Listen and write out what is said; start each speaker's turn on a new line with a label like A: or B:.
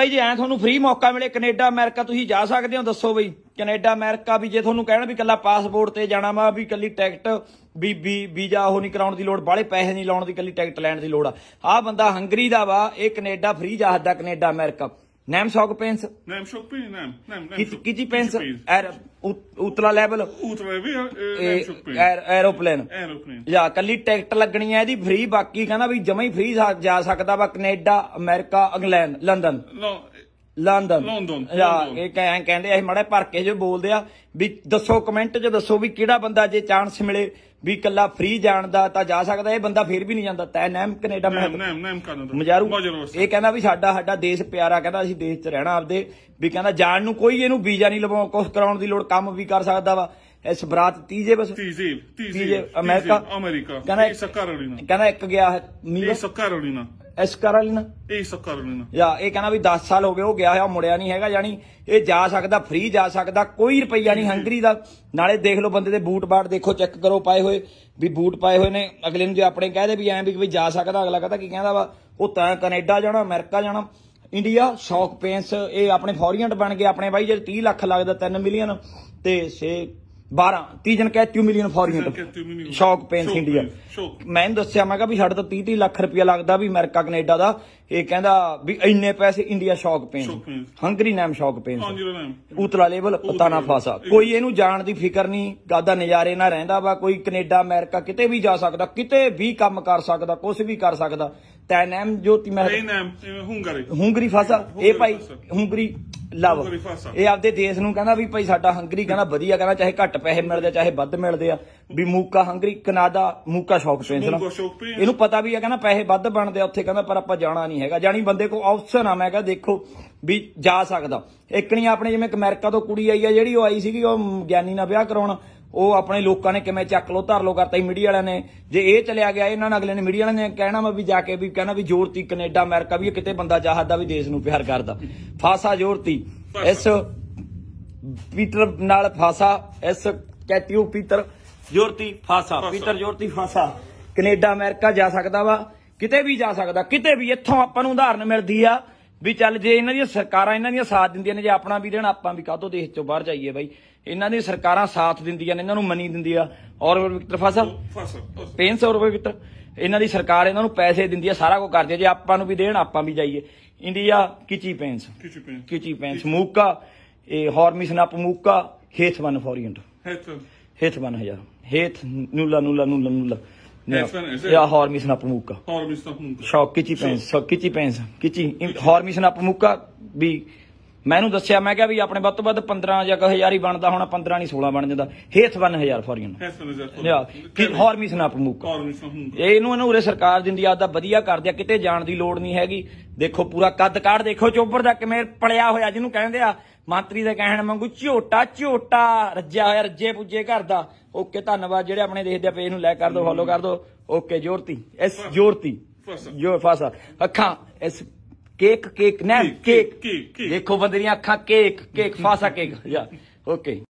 A: ਬਾਈ ਜੇ ਐ ਤੁਹਾਨੂੰ ਫ੍ਰੀ ਮੌਕਾ ਮਿਲੇ ਕੈਨੇਡਾ ਅਮਰੀਕਾ ਤੁਸੀਂ ਜਾ ਸਕਦੇ ਹੋ ਦੱਸੋ ਬਈ ਕੈਨੇਡਾ ਅਮਰੀਕਾ ਵੀ ਜੇ ਤੁਹਾਨੂੰ ਕਹਿਣ ਵੀ ਕੱਲਾ ਪਾਸਪੋਰਟ ਤੇ ਜਾਣਾ ਵਾ ਵੀ ਕੱਲੀ ਟਿਕਟ ਵੀ ਵੀਜ਼ਾ ਉਹ ਨਹੀਂ ਕਰਾਉਣ ਦੀ ਲੋੜ ਬਾਲੇ ਪੈਸੇ ਨਹੀਂ ਲਾਉਣ ਦੀ ਕੱਲੀ ਟਿਕਟ ਲੈਣ ਦੀ ਲੋੜ ਆ ਆ ਬੰਦਾ ਹੰਗਰੀ ਦਾ ਵਾ ਇਹ ਕੈਨੇਡਾ ਫ੍ਰੀ ਜਾ ਸਕਦਾ ਕੈਨੇਡਾ ਅਮਰੀਕਾ ਨੈਮ ਸ਼ੌਕ ਪੈਂਸ ਨੈਮ ਸ਼ੌਕ ਪੈਂਸ ਨੈਮ ਨੈਮ ਕਿ ਕਿ ਪੈਂਸ ਐਰ ਉਤਲਾ ਲੈਵਲ ਉਤਲਾ ਵੀ ਨੈਮ ਸ਼ੌਕ ਪੈਂਸ ਐਰ ਐਰੋਪਲੇਨ ਐਰੋਪਲੇਨ ਯਾ ਕੱਲੀ ਟਿਕਟ ਲੱਗਣੀ ਐ ਇਹਦੀ ਫ੍ਰੀ ਬਾਕੀ ਕਹਿੰਦਾ ਵੀ ਜਮਾਈ ਫ੍ਰੀ ਜਾ ਸਕਦਾ ਵਾ Canada America England London no London London ਯਾ ਇਹ ਕਹਿੰ ਕਹਿੰਦੇ ਅਸੀਂ ਮੜੇ ਭਰ ਕੇ ਜੋ ਬੋਲਦੇ ਆ ਵੀ ਦੱਸੋ ਕਮੈਂਟ 'ਚ ਦੱਸੋ ਵੀ ਕਿਹੜਾ ਬੰਦਾ ਜੇ ਚਾਂਸ ਮਿਲੇ ਵੀ ਕੱਲਾ ਫ੍ਰੀ ਜਾਣ ਦਾ ਤਾਂ ਜਾ ਸਕਦਾ ਇਹ ਬੰਦਾ ਫੇਰ ਵੀ ਨਹੀਂ ਜਾਂਦਾ ਤੈ ਨੈਮ ਕੈਨੇਡਾ ਮੈਂ ਨੈਮ ਨੈਮ ਕੈਨੇਡਾ ਮਜਾਰੂ ਇਹ ਕਹਿੰਦਾ ਵੀ ਸਾਡਾ ਸਾਡਾ ਦੇਸ਼ ਪਿਆਰਾ ਕਹਿੰਦਾ ਅਸੀਂ ਦੇਸ਼ 'ਚ ਰਹਿਣਾ ਆਪਦੇ ਵੀ ਕਹਿੰਦਾ ਜਾਣ ਨੂੰ ਕੋਈ ਇਹਨੂੰ ਵੀਜ਼ਾ ਨਹੀਂ ਲਵਾਉਣ ਕੁਝ ਕਰਾਉਣ ਦੀ ਲੋੜ ਕੰਮ ਵੀ ਕਰ ਸਕਦਾ ਵਾ ਇਸ ਬਰਾਤ ਤੀਜੇ ਬਸ ਤੀਜੇ ਤੀਜੇ ਅਮਰੀਕਾ ਅਮਰੀਕਾ ਕਹਿੰਦਾ ਇੱਕ ਕਹਿੰਦਾ ਇੱਕ ਗਿਆ ਰੋਣੀ ਨਾ ਇਸਕਰਲਨ ਇਸ ਕਰਨ ਯਾ ਇਹ ਕਹਿੰਦਾ ਵੀ 10 ਸਾਲ ਹੋ ਗਏ ਉਹ ਗਿਆ ਹੋਇਆ ਮੁੜਿਆ ਨਹੀਂ ਹੈਗਾ ਯਾਨੀ ਇਹ ਜਾ ਸਕਦਾ ਫ੍ਰੀ ਜਾ ਸਕਦਾ ਕੋਈ ਰੁਪਈਆ ਨਹੀਂ ਹੰਗਰੀ ਦਾ ਨਾਲੇ ਦੇਖ ਲਓ ਬੰਦੇ ਦੇ ਬੂਟ ਬਾਟ ਦੇਖੋ ਚੈੱਕ ਕਰੋ ਪਾਏ ਹੋਏ ਵੀ ਬੂਟ ਪਾਏ ਹੋਏ ਨੇ ਅਗਲੇ ਨੂੰ ਜੇ ਆਪਣੇ ਕਹਦੇ ਵੀ ਐਂ ਵੀ ਵੀ ਜਾ ਸਕਦਾ ਅਗਲਾ ਕਹਦਾ ਕੀ ਕਹਿੰਦਾ ਵਾ ਉਹ ਤਾਂ ਕੈਨੇਡਾ ਜਾਣਾ ਅਮਰੀਕਾ ਜਾਣਾ ਇੰਡੀਆ ਸ਼ੌਕ ਪੈਂਸ ਇਹ ਆਪਣੇ ਫੋਰੀਅਨਟ ਬਣ ਗਏ ਆਪਣੇ ਬਾਈ ਜੇ 30 ਲੱਖ ਲੱਗਦਾ 3 ਮਿਲੀਅਨ ਤੇ 6 12 30 ਜਨ ਕਹਿ 3 ਮਿਲੀਅਨ ਫੋਰੀਅਨ ਸ਼ੌਕ ਪੇਂਸ ਇੰਡੀਆ ਮੈਂ ਦੱਸਿਆ ਮੈਂ ਕਿਹਾ ਵੀ ਸਾਡੇ ਤਾਂ 30 30 ਲੱਖ ਰੁਪਇਆ ਲੱਗਦਾ ਵੀ ਅਮਰੀਕਾ ਕੈਨੇਡਾ ਦਾ ਇਹ ਕਹਿੰਦਾ ਵੀ ਇੰਨੇ ਪੈਸੇ ਇੰਡੀਆ ਸ਼ੌਕ ਪੇਂਸ ਹੰਗਰੀ ਨਾਮ ਸ਼ੌਕ ਪੇਂਸ ਉਤਲਾ ਲੇਵਲ ਨਾ ਫਾਸਾ ਕੋਈ ਇਹਨੂੰ ਜਾਣ ਦੀ ਫਿਕਰ ਨਹੀਂ ਗਾਦਾ ਨਜ਼ਾਰੇ ਨਾ ਰਹਿੰਦਾ ਵਾ ਕੋਈ ਕੈਨੇਡਾ ਅਮਰੀਕਾ ਕਿਤੇ ਵੀ ਜਾ ਸਕਦਾ ਕਿਤੇ ਵੀ ਕੰਮ ਕਰ ਸਕਦਾ ਕੁਝ ਵੀ ਕਰ ਸਕਦਾ ਤੈਨਮ ਜੋ ਤੀ ਮੈਂ ਹੰਗਰੀ ਫਾਸਾ ਇਹ ਭਾਈ ਹੰਗਰੀ ਲਵ ਇਹ ਆਪਦੇ ਦੇਸ਼ ਨੂੰ ਕਹਿੰਦਾ ਵੀ ਭਾਈ ਸਾਡਾ ਹੰਗਰੀ ਕਹਿੰਦਾ ਵਧੀਆ ਕਹਿੰਦਾ ਚਾਹੇ ਘੱਟ ਪੈਸੇ ਮਿਲਦੇ ਚਾਹੇ ਵੱਧ ਮਿਲਦੇ ਆ ਵੀ ਮੂਕਾ ਹੰਗਰੀ ਕਨਾਡਾ ਮੂਕਾ ਸ਼ੌਕ ਨਾ ਇਹਨੂੰ ਪਤਾ ਵੀ ਆ ਕਹਿੰਦਾ ਪੈਸੇ ਵੱਧ ਬਣਦੇ ਆ ਉੱਥੇ ਕਹਿੰਦਾ ਪਰ ਆਪਾਂ ਜਾਣਾ ਨਹੀਂ ਹੈਗਾ ਜਾਨੀ ਬੰਦੇ ਕੋ ਆਪਸ਼ਨ ਆ ਮੈਂ ਕਹਾਂ ਦੇਖੋ ਵੀ ਜਾ ਸਕਦਾ ਇੱਕ ਨਹੀਂ ਆਪਣੇ ਜਿਵੇਂ ਅਮਰੀਕਾ ਤੋਂ ਕੁੜੀ ਆਈ ਆ ਜਿਹੜੀ ਉਹ ਆਈ ਸੀਗੀ ਉਹ ਗਿਆਨੀ ਨਾਲ ਵਿਆਹ ਕਰਾਉਣਾ ਉਹ ਆਪਣੇ ਲੋਕਾਂ ਨੇ ਕਿਵੇਂ ਚੱਕ ਲੋ ਧਰ ਲੋ ਕਰਤਾ ਮੀਡੀਆ ਵਾਲਿਆਂ ਨੇ ਜੇ ਇਹ ਚਲਿਆ ਗਿਆ ਇਹਨਾਂ ਨਾਲ ਅਗਲੇ ਨੇ ਮੀਡੀਆ ਵਾਲਿਆਂ ਨੇ ਕਹਿਣਾ ਮੈਂ ਵੀ ਜਾ ਕੇ ਵੀ ਕਹਿਣਾ ਵੀ ਜ਼ੋਰਤੀ ਕੈਨੇਡਾ ਅਮਰੀਕਾ ਵੀ ਕਿਤੇ ਬੰਦਾ ਚਾਹਦਾ ਵੀ ਦੇਸ਼ ਨੂੰ ਪਿਆਰ ਕਰਦਾ ਫਾਸਾ ਜ਼ੋਰਤੀ ਇਸ ਪੀਟਰ ਨਾਲ ਫਾਸਾ ਇਸ ਕੈਟਿਊ ਪੀਟਰ ਜ਼ੋਰਤੀ ਫਾਸਾ ਪੀਟਰ ਜ਼ੋਰਤੀ ਫਾਸਾ ਕੈਨੇਡਾ ਅਮਰੀਕਾ ਜਾ ਸਕਦਾ ਵਾ ਕਿਤੇ ਵੀ ਜਾ ਸਕਦਾ ਕਿਤੇ ਵੀ ਇੱਥੋਂ ਆਪਾਂ ਨੂੰ ਉਦਾਹਰਨ ਮਿਲਦੀ ਆ ਵੀ ਚੱਲ ਜੇ ਇਹਨਾਂ ਦੀਆਂ ਸਰਕਾਰਾਂ ਇਹਨਾਂ ਦੀਆਂ ਸਾਥ ਦਿੰਦੀਆਂ ਨੇ ਜੇ ਆਪਣਾ ਵੀ ਦੇਣ ਆਪਾਂ ਵੀ ਕਾਹਤੋਂ ਦੇਸ਼ ਚੋਂ ਬਾਹਰ ਜਾਈਏ ਬਾਈ ਇਹਨਾਂ ਦੀ ਸਰਕਾਰਾਂ ਸਾਥ ਦਿੰਦੀਆਂ ਨੇ ਇਹਨਾਂ ਨੂੰ ਮਨੀ ਦਿੰਦੀ ਆ ਔਰ ਵਿਕਟਰ ਫਸਲ 500 ਰੁਪਏ ਵਿਕਟਰ ਇਹਨਾਂ ਦੀ ਸਰਕਾਰ ਇਹਨਾਂ ਨੂੰ ਪੈਸੇ ਦਿੰਦੀ ਆ ਸਾਰਾ ਕੁਝ ਕਰਦੀ ਆ ਜੇ ਆਪਾਂ ਨੂੰ ਵੀ ਦੇਣ ਆਪਾਂ ਵੀ ਜਾਈਏ ਇੰਡੀਆ ਕਿਚੀ ਪੈਂਸ ਕਿਚੀ ਪੈਂਸ ਮੂਕਾ ਇਹ ਨਾ ਪਮੂਕਾ ਹੇਥ 1 ਫੋਰੀਐਂਟ ਹੇਥ ਹੇਥ 1000 ਹੇਥ ਨੂਲਾ ਨੂਲਾ ਨੂਲਾ ਨੂਲਾ
B: ਇਹ ਹਾਰਮੀ
A: ਸਨਾਪ ਮੁਕਾ ਹਾਰਮੀ ਸਨਾਪ ਮੁਕਾ ਸ਼ੌਕੀ ਚੀ ਪੈਂਸ ਸ਼ੌਕੀ ਚੀ ਪੈਂਸ ਕਿਚੀ ਹਾਰਮੀ ਸਨਾਪ ਮੁਕਾ ਵੀ ਮੈਂ ਇਹਨੂੰ ਦੱਸਿਆ ਮੈਂ ਕਿਹਾ ਵੀ ਆਪਣੇ ਵੱਧ ਤੋਂ ਵੱਧ 15 ਜਾਂ 1000 ਹੀ ਬਣਦਾ ਹੋਣਾ 15 ਨਹੀਂ 16 ਬਣ ਜਾਂਦਾ ਹੇਥ 1000 ਫੋਰੀਅਨ ਲਿਆ ਕਿ ਹੌਰਮਿਸ ਨਾ ਪ੍ਰਮੁੱਖ ਇਹ ਇਹਨੂੰ ਇਹਨੂੰ ਉਰੇ ਸਰਕਾਰ ਦਿੰਦੀ ਆਦਾ ਵਧੀਆ ਕਰਦੇ ਆ ਕਿਤੇ ਜਾਣ ਦੀ ਲੋੜ ਨਹੀਂ ਹੈਗੀ ਦੇਖੋ ਪੂਰਾ ਕੱਦ ਕਾੜ ਦੇਖੋ ਚੋਬਰ ਦਾ ਕਿਵੇਂ ਪੜਿਆ ਹੋਇਆ ਜਿਹਨੂੰ ਕਹਿੰਦੇ ਆ ਮੰਤਰੀ ਦੇ ਕਹਿਣ ਵਾਂਗੂ ਝੋਟਾ ਝੋਟਾ ਰੱਜਿਆ ਹੋਇਆ ਰੱਜੇ ਪੁੱਜੇ ਘਰ ਦਾ ਓਕੇ ਧੰਨਵਾਦ ਜਿਹੜੇ ਆਪਣੇ ਦੇਖਦੇ ਆ ਪੇਜ ਨੂੰ ਲਾਈਕ ਕਰ ਦਿਓ ਫੋਲੋ ਕਰ ਦਿਓ ਓਕੇ ਜੋਰਤੀ ਇਸ ਜੋਰਤੀ ਫਸਾ ਜੋ ਫਾਸਾ ਅੱਖਾਂ ਇਸ ਕੇਕ ਕੇਕ ਨਾ ਕੇਕ ਦੇਖੋ ਬੰਦੇ ਦੀਆਂ ਅੱਖਾਂ ਕੇਕ ਕੇਕ ਫਾਸਾ ਕੇਕ ਯਾ ਓਕੇ